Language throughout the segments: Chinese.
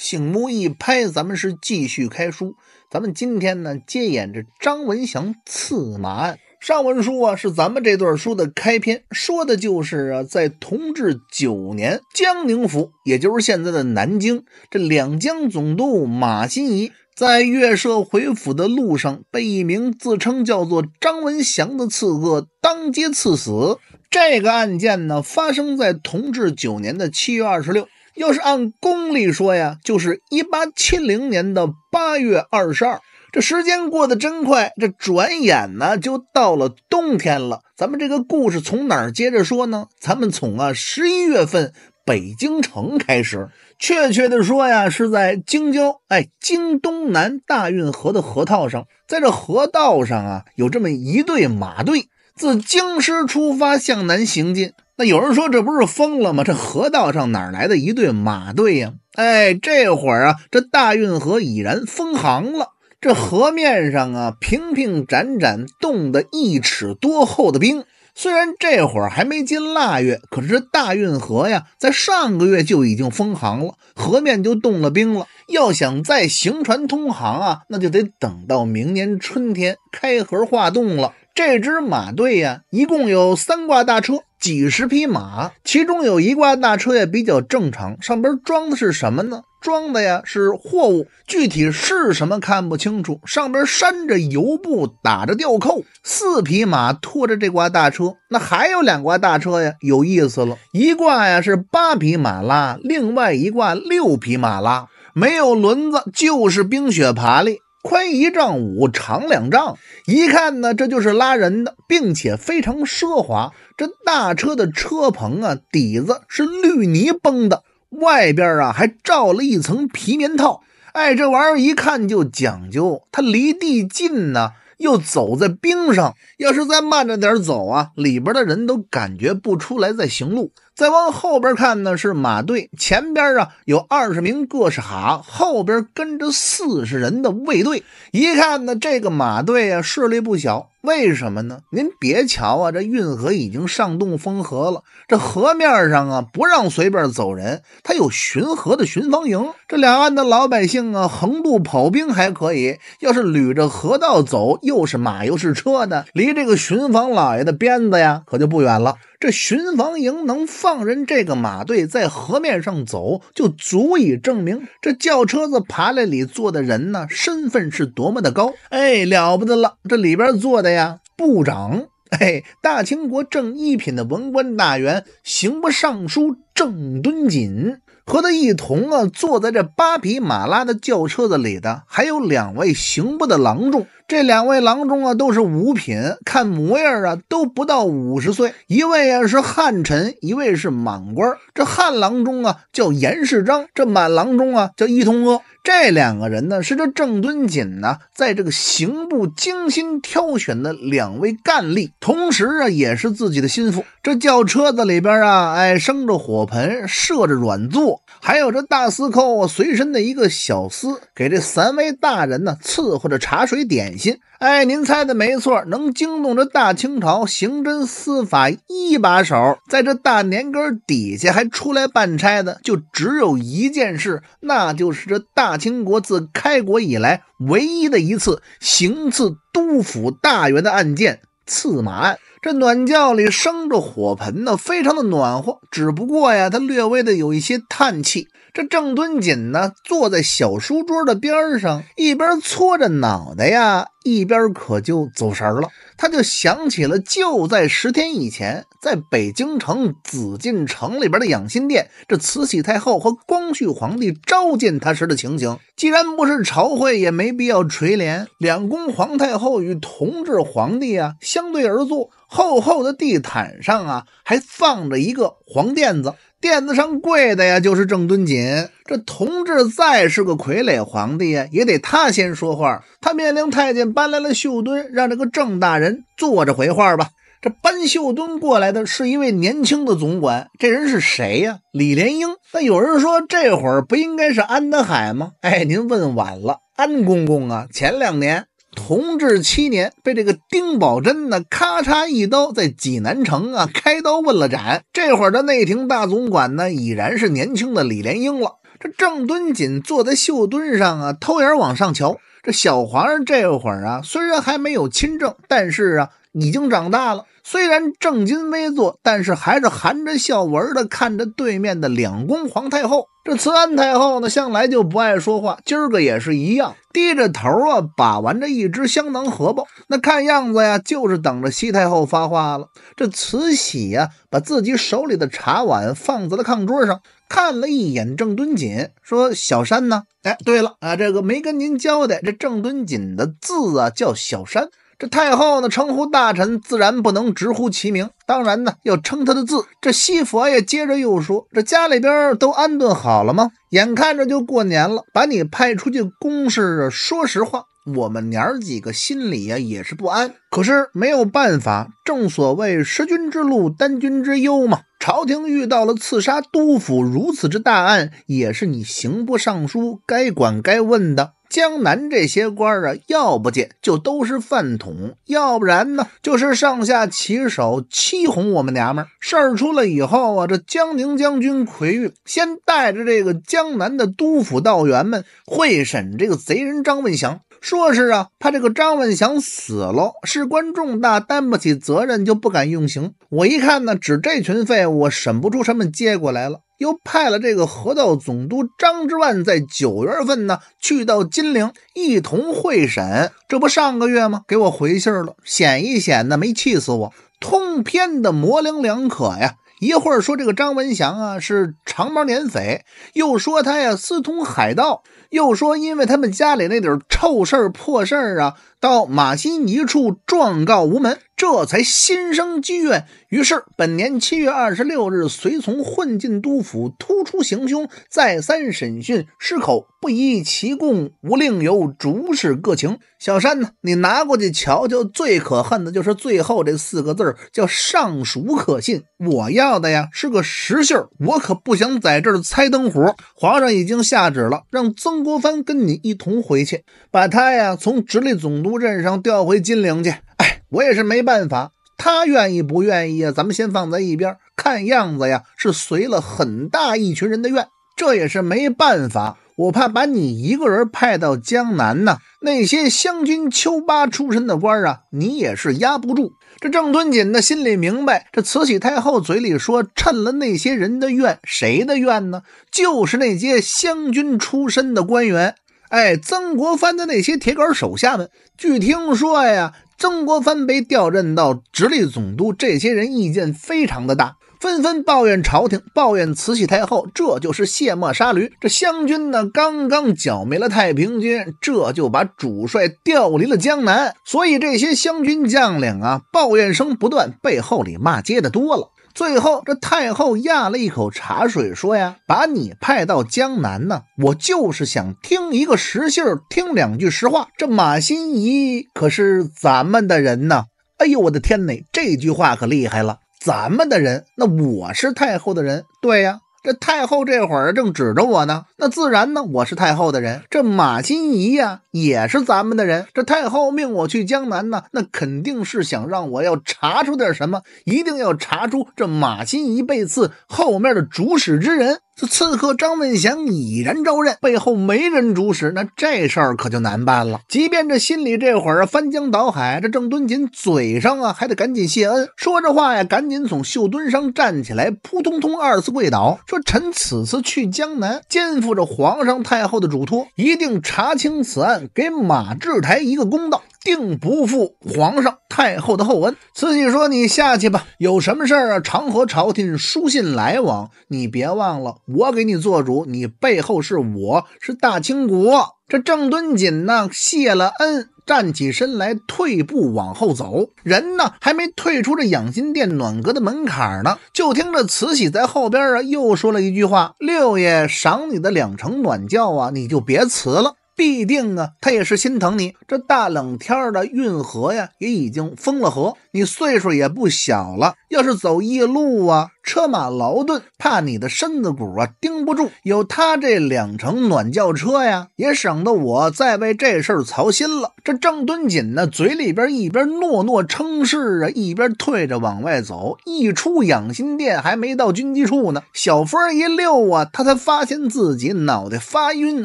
醒目一拍，咱们是继续开书。咱们今天呢，接演着张文祥刺马案。上文书啊，是咱们这段书的开篇，说的就是啊，在同治九年，江宁府，也就是现在的南京，这两江总督马新贻在月社回府的路上，被一名自称叫做张文祥的刺客当街刺死。这个案件呢，发生在同治九年的七月二十六。要是按公历说呀，就是一八七零年的八月二十二。这时间过得真快，这转眼呢就到了冬天了。咱们这个故事从哪儿接着说呢？咱们从啊十一月份北京城开始。确切的说呀，是在京郊，哎，京东南大运河的河套上。在这河道上啊，有这么一队马队，自京师出发，向南行进。那有人说这不是疯了吗？这河道上哪来的一队马队呀？哎，这会儿啊，这大运河已然封航了。这河面上啊，平平展展，冻得一尺多厚的冰。虽然这会儿还没进腊月，可是大运河呀，在上个月就已经封航了，河面就冻了冰了。要想再行船通航啊，那就得等到明年春天开河化冻了。这支马队呀，一共有三挂大车，几十匹马。其中有一挂大车也比较正常，上边装的是什么呢？装的呀是货物，具体是什么看不清楚。上边扇着油布，打着吊扣，四匹马拖着这挂大车。那还有两挂大车呀，有意思了。一挂呀是八匹马拉，另外一挂六匹马拉，没有轮子，就是冰雪爬犁。宽一丈五，长两丈，一看呢，这就是拉人的，并且非常奢华。这大车的车棚啊，底子是绿泥崩的，外边啊还罩了一层皮棉套。哎，这玩意儿一看就讲究。它离地近呢，又走在冰上，要是再慢着点走啊，里边的人都感觉不出来在行路。再往后边看呢，是马队前边啊有二十名各士哈，后边跟着四十人的卫队。一看呢，这个马队啊势力不小。为什么呢？您别瞧啊，这运河已经上冻封河了，这河面上啊不让随便走人。他有巡河的巡防营，这两岸的老百姓啊横渡跑兵还可以，要是捋着河道走，又是马又是车的，离这个巡防老爷的鞭子呀可就不远了。这巡防营能放人这个马队在河面上走，就足以证明这轿车子爬来里坐的人呢，身份是多么的高。哎，了不得了！这里边坐的呀，部长，哎，大清国正一品的文官大员，刑部尚书郑敦锦。和他一同啊坐在这八匹马拉的轿车子里的，还有两位刑部的郎中。这两位郎中啊都是五品，看模样啊都不到五十岁。一位啊是汉臣，一位是满官。这汉郎中啊叫严世章，这满郎中啊叫伊通阿。这两个人呢，是这郑敦锦呢，在这个刑部精心挑选的两位干吏，同时啊，也是自己的心腹。这轿车子里边啊，哎，生着火盆，设着软座，还有这大司寇随身的一个小厮，给这三位大人呢伺候着茶水点心。哎，您猜的没错，能惊动这大清朝刑侦司法一把手，在这大年根底下还出来办差的，就只有一件事，那就是这大清国自开国以来唯一的一次行刺都府大员的案件——刺马案。这暖窖里生着火盆呢，非常的暖和。只不过呀，他略微的有一些叹气。这郑敦锦呢，坐在小书桌的边上，一边搓着脑袋呀，一边可就走神儿了。他就想起了，就在十天以前，在北京城紫禁城里边的养心殿，这慈禧太后和光绪皇帝召见他时的情形。既然不是朝会，也没必要垂帘。两宫皇太后与同治皇帝啊，相对而坐。厚厚的地毯上啊，还放着一个黄垫子，垫子上跪的呀，就是郑敦锦。这同治再是个傀儡皇帝呀，也得他先说话。他命令太监搬来了绣墩，让这个郑大人坐着回话吧。这搬绣墩过来的是一位年轻的总管，这人是谁呀？李莲英。那有人说这会儿不应该是安德海吗？哎，您问晚了，安公公啊，前两年。同治七年，被这个丁宝桢呢，咔嚓一刀，在济南城啊开刀问了斩。这会儿的内廷大总管呢，已然是年轻的李莲英了。这郑敦锦坐在绣墩上啊，偷眼往上瞧。这小皇上这会儿啊，虽然还没有亲政，但是啊，已经长大了。虽然正襟危坐，但是还是含着笑纹的看着对面的两宫皇太后。这慈安太后呢，向来就不爱说话，今儿个也是一样，低着头啊，把玩着一只香囊荷包。那看样子呀，就是等着西太后发话了。这慈禧呀，把自己手里的茶碗放在了炕桌上，看了一眼郑敦锦，说：“小山呢？哎，对了啊，这个没跟您交代，这郑敦锦的字啊，叫小山。”这太后呢，称呼大臣自然不能直呼其名，当然呢，要称他的字。这西佛爷接着又说：“这家里边都安顿好了吗？眼看着就过年了，把你派出去公事。说实话，我们娘儿几个心里呀也是不安，可是没有办法。正所谓食君之禄，担君之忧嘛。朝廷遇到了刺杀都府如此之大案，也是你刑部尚书该管该问的。”江南这些官啊，要不见就都是饭桶，要不然呢，就是上下其手欺哄我们娘们儿。事儿出了以后啊，这江宁将军奎玉先带着这个江南的督府道员们会审这个贼人张文祥，说是啊，怕这个张文祥死了，事关重大，担不起责任，就不敢用刑。我一看呢，指这群废物，我审不出什么结果来了。又派了这个河道总督张之万，在九月份呢，去到金陵一同会审。这不上个月吗？给我回信了，显一显呢，没气死我。通篇的模棱两可呀，一会儿说这个张文祥啊是长毛年匪，又说他呀私通海盗，又说因为他们家里那点臭事儿破事儿啊。到马西一处状告无门，这才心生积怨。于是本年七月二十六日，随从混进督府，突出行凶，再三审讯，失口不依其供，无另由，逐事各情。小山呢，你拿过去瞧瞧。最可恨的就是最后这四个字儿，叫尚属可信。我要的呀是个实信儿，我可不想在这儿猜灯火，皇上已经下旨了，让曾国藩跟你一同回去，把他呀从直隶总督。乌镇上调回金陵去，哎，我也是没办法。他愿意不愿意啊？咱们先放在一边。看样子呀，是随了很大一群人的愿，这也是没办法。我怕把你一个人派到江南呢，那些湘军、秋八出身的官啊，你也是压不住。这郑敦锦呢，心里明白，这慈禧太后嘴里说趁了那些人的愿，谁的愿呢？就是那些湘军出身的官员。哎，曾国藩的那些铁杆手下们，据听说呀，曾国藩被调任到直隶总督，这些人意见非常的大，纷纷抱怨朝廷，抱怨慈禧太后，这就是卸磨杀驴。这湘军呢，刚刚剿灭了太平军，这就把主帅调离了江南，所以这些湘军将领啊，抱怨声不断，背后里骂街的多了。最后，这太后咽了一口茶水，说呀：“把你派到江南呢，我就是想听一个实信儿，听两句实话。这马心怡可是咱们的人呢。”哎呦，我的天哪！这句话可厉害了，咱们的人，那我是太后的人，对呀。这太后这会儿正指着我呢，那自然呢，我是太后的人。这马心怡呀，也是咱们的人。这太后命我去江南呢，那肯定是想让我要查出点什么，一定要查出这马心怡被刺后面的主使之人。这刺客张文祥已然招认，背后没人主使，那这事儿可就难办了。即便这心里这会儿啊翻江倒海，这郑敦锦嘴上啊还得赶紧谢恩，说着话呀，赶紧从绣墩上站起来，扑通通二次跪倒，说：“臣此次去江南，肩负着皇上太后的嘱托，一定查清此案，给马志台一个公道。”定不负皇上太后的厚恩。慈禧说：“你下去吧，有什么事儿啊，常和朝廷书信来往。你别忘了，我给你做主，你背后是我是大清国。”这郑敦锦呢，谢了恩，站起身来，退步往后走。人呢，还没退出这养心殿暖阁的门槛呢，就听着慈禧在后边啊，又说了一句话：“六爷，赏你的两成暖轿啊，你就别辞了。”必定啊，他也是心疼你。这大冷天的，运河呀也已经封了河。你岁数也不小了，要是走夜路啊。车马劳顿，怕你的身子骨啊顶不住。有他这两乘暖轿车呀，也省得我再为这事操心了。这郑敦锦呢，嘴里边一边诺诺称是啊，一边退着往外走。一出养心殿，还没到军机处呢，小风一溜啊，他才发现自己脑袋发晕，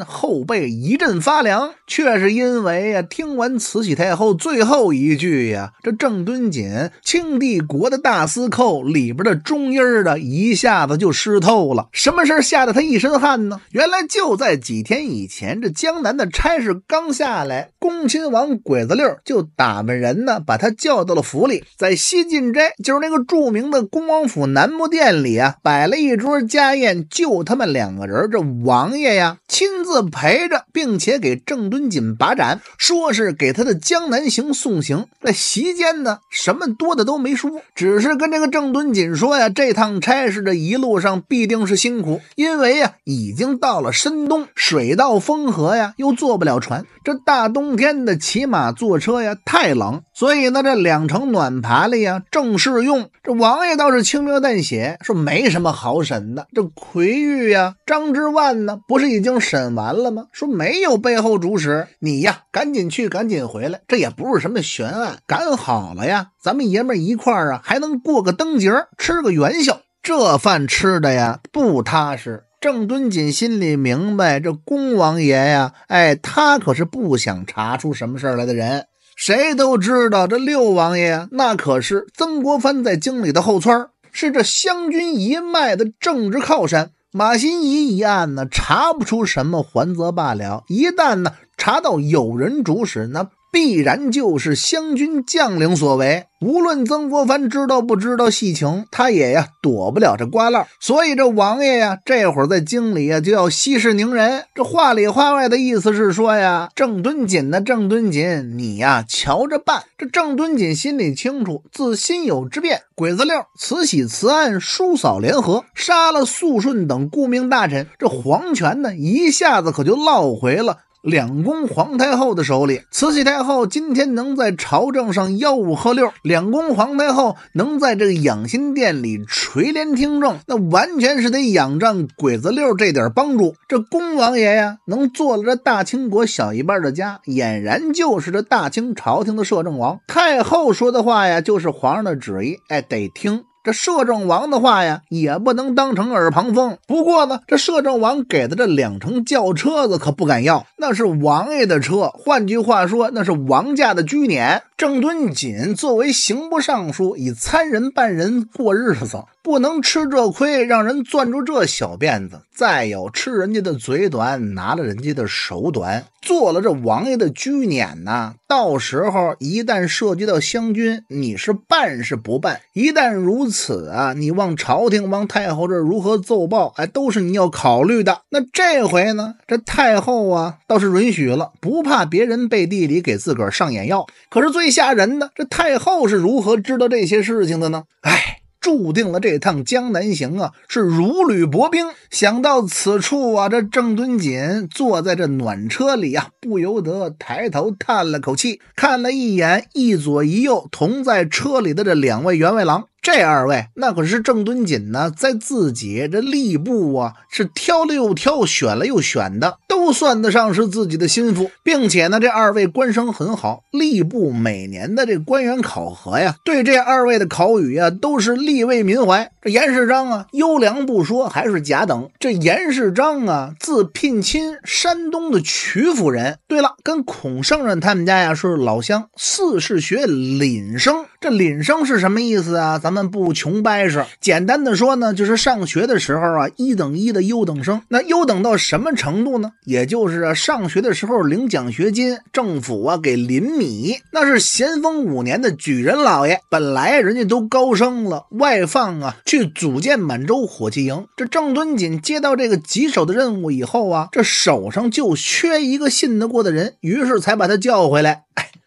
后背一阵发凉，却是因为呀，听完慈禧太后最后一句呀，这郑敦锦，清帝国的大司寇里边的中音。湿的，一下子就湿透了。什么事吓得他一身汗呢？原来就在几天以前，这江南的差事刚下来。恭亲王鬼子六就打扮人呢，把他叫到了府里，在西晋斋，就是那个著名的恭王府楠木殿里啊，摆了一桌家宴，就他们两个人。这王爷呀，亲自陪着，并且给郑敦锦把盏，说是给他的《江南行》送行。那席间呢，什么多的都没说，只是跟这个郑敦锦说呀，这趟差事这一路上必定是辛苦，因为呀，已经到了深冬，水到风河呀，又坐不了船。这大冬。天的，骑马坐车呀，太冷，所以呢，这两层暖爬了呀，正适用。这王爷倒是轻描淡写，说没什么好审的。这奎玉呀，张之万呢，不是已经审完了吗？说没有背后主使，你呀，赶紧去，赶紧回来。这也不是什么悬案，赶好了呀，咱们爷们一块儿啊，还能过个灯节，吃个元宵。这饭吃的呀，不踏实。郑敦锦心里明白，这恭王爷呀，哎，他可是不想查出什么事儿来的人。谁都知道，这六王爷那可是曾国藩在京里的后村，是这湘军一脉的政治靠山。马新贻一案呢，查不出什么，还则罢了；一旦呢，查到有人主使，那……必然就是湘军将领所为。无论曾国藩知道不知道细情，他也呀躲不了这瓜落。所以这王爷呀，这会儿在京里呀，就要息事宁人。这话里话外的意思是说呀，郑敦锦呢，郑敦锦，你呀瞧着办。这郑敦锦心里清楚，自辛酉之变，鬼子六、慈禧、慈安叔嫂联合杀了肃顺等顾命大臣，这皇权呢，一下子可就落回了。两宫皇太后的手里，慈禧太后今天能在朝政上吆五喝六，两宫皇太后能在这个养心殿里垂帘听政，那完全是得仰仗鬼子六这点帮助。这恭王爷呀，能做了这大清国小一半的家，俨然就是这大清朝廷的摄政王。太后说的话呀，就是皇上的旨意，哎，得听。这摄政王的话呀，也不能当成耳旁风。不过呢，这摄政王给的这两乘轿车子可不敢要，那是王爷的车，换句话说，那是王家的居撵。郑敦锦作为刑部尚书，以参人办人过日子，不能吃这亏，让人攥住这小辫子。再有，吃人家的嘴短，拿了人家的手短，做了这王爷的拘撵呐。到时候一旦涉及到湘军，你是办是不办？一旦如此啊，你往朝廷、往太后这如何奏报？哎，都是你要考虑的。那这回呢？这太后啊，倒是允许了，不怕别人背地里给自个儿上眼药。可是最这吓人呢！这太后是如何知道这些事情的呢？唉，注定了这趟江南行啊是如履薄冰。想到此处啊，这郑敦锦坐在这暖车里啊，不由得抬头叹了口气，看了一眼一左一右同在车里的这两位员外郎。这二位那可是郑敦锦呢，在自己这吏部啊，是挑了又挑，选了又选的，都算得上是自己的心腹，并且呢，这二位官声很好。吏部每年的这官员考核呀，对这二位的考语呀，都是立位民怀。这严世章啊，优良不说，还是甲等。这严世章啊，自聘亲山东的曲阜人。对了，跟孔圣人他们家呀是老乡。四世学廪生，这廪生是什么意思啊？咱们。们不穷掰扯。简单的说呢，就是上学的时候啊，一等一的优等生。那优等到什么程度呢？也就是上学的时候领奖学金，政府啊给林米。那是咸丰五年的举人老爷，本来人家都高升了，外放啊去组建满洲火器营。这郑敦锦接到这个棘手的任务以后啊，这手上就缺一个信得过的人，于是才把他叫回来。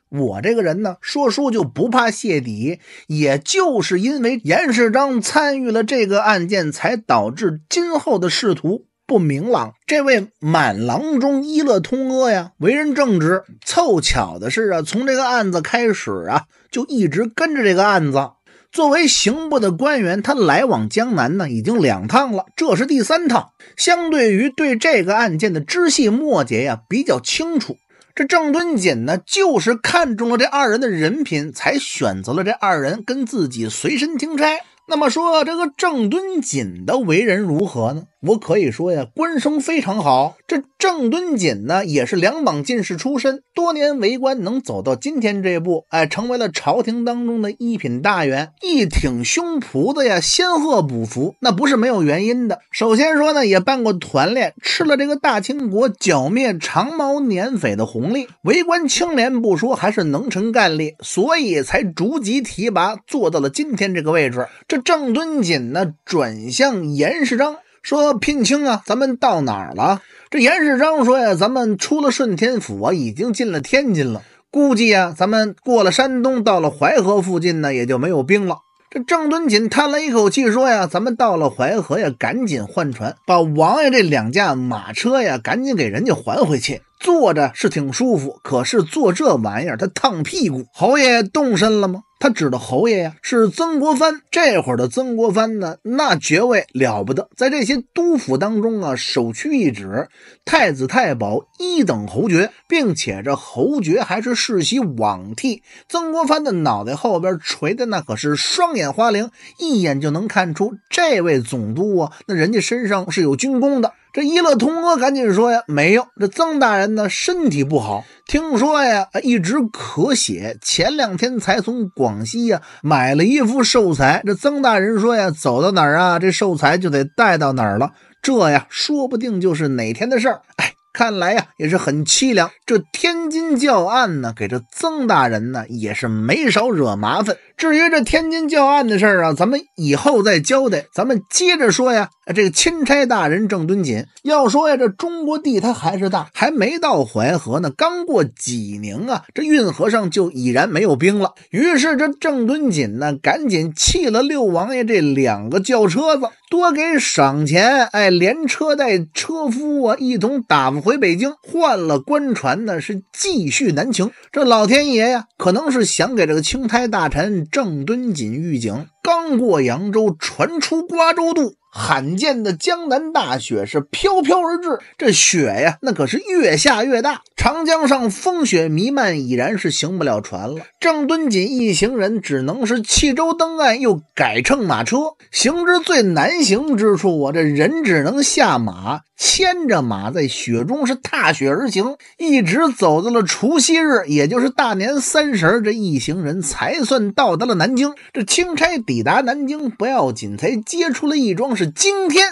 我这个人呢，说书就不怕泄底，也就是因为严世章参与了这个案件，才导致今后的仕途不明朗。这位满郎中伊乐通阿呀，为人正直。凑巧的是啊，从这个案子开始啊，就一直跟着这个案子。作为刑部的官员，他来往江南呢，已经两趟了，这是第三趟。相对于对这个案件的知细末节呀，比较清楚。这郑敦锦呢，就是看中了这二人的人品，才选择了这二人跟自己随身听差。那么说，这个郑敦锦的为人如何呢？我可以说呀，官声非常好。这郑敦锦呢，也是两榜进士出身，多年为官，能走到今天这一步，哎，成为了朝廷当中的一品大员，一挺胸脯子呀，仙鹤补服，那不是没有原因的。首先说呢，也办过团练，吃了这个大清国剿灭长毛捻匪的红利，为官清廉不说，还是能臣干吏，所以才逐级提拔，做到了今天这个位置。这郑敦锦呢，转向严世昌。说聘请啊，咱们到哪儿了？这严世章说呀，咱们出了顺天府啊，已经进了天津了。估计呀，咱们过了山东，到了淮河附近呢，也就没有兵了。这郑敦锦叹了一口气说呀，咱们到了淮河呀，赶紧换船，把王爷这两驾马车呀，赶紧给人家还回去。坐着是挺舒服，可是坐这玩意儿，他烫屁股。侯爷动身了吗？他指的侯爷呀，是曾国藩。这会儿的曾国藩呢，那爵位了不得，在这些督府当中啊，首屈一指，太子太保一等侯爵，并且这侯爵还是世袭罔替。曾国藩的脑袋后边垂的那可是双眼花翎，一眼就能看出这位总督啊，那人家身上是有军功的。这伊乐同阿赶紧说呀，没有，这曾大人呢身体不好，听说呀一直咳血，前两天才从广。广西呀，买了一副寿材。这曾大人说呀，走到哪儿啊，这寿材就得带到哪儿了。这呀，说不定就是哪天的事儿。哎，看来呀，也是很凄凉。这天津教案呢，给这曾大人呢，也是没少惹麻烦。至于这天津教案的事儿啊，咱们以后再交代。咱们接着说呀。这个钦差大人郑敦锦要说呀，这中国地他还是大，还没到淮河呢，刚过济宁啊，这运河上就已然没有兵了。于是这郑敦锦呢，赶紧弃了六王爷这两个轿车子，多给赏钱，哎，连车带车夫啊，一同打发回北京，换了官船呢，是继续南行。这老天爷呀，可能是想给这个钦差大臣郑敦锦预警，刚过扬州，船出瓜州渡。罕见的江南大雪是飘飘而至，这雪呀，那可是越下越大。长江上风雪弥漫，已然是行不了船了。郑敦锦一行人只能是弃舟登岸，又改乘马车，行至最难行之处，我这人只能下马，牵着马在雪中是踏雪而行，一直走到了除夕日，也就是大年三十这一行人才算到达了南京。这钦差抵达南京不要紧，才接出了一桩。是惊天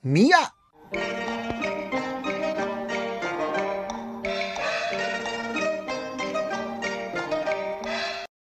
谜案。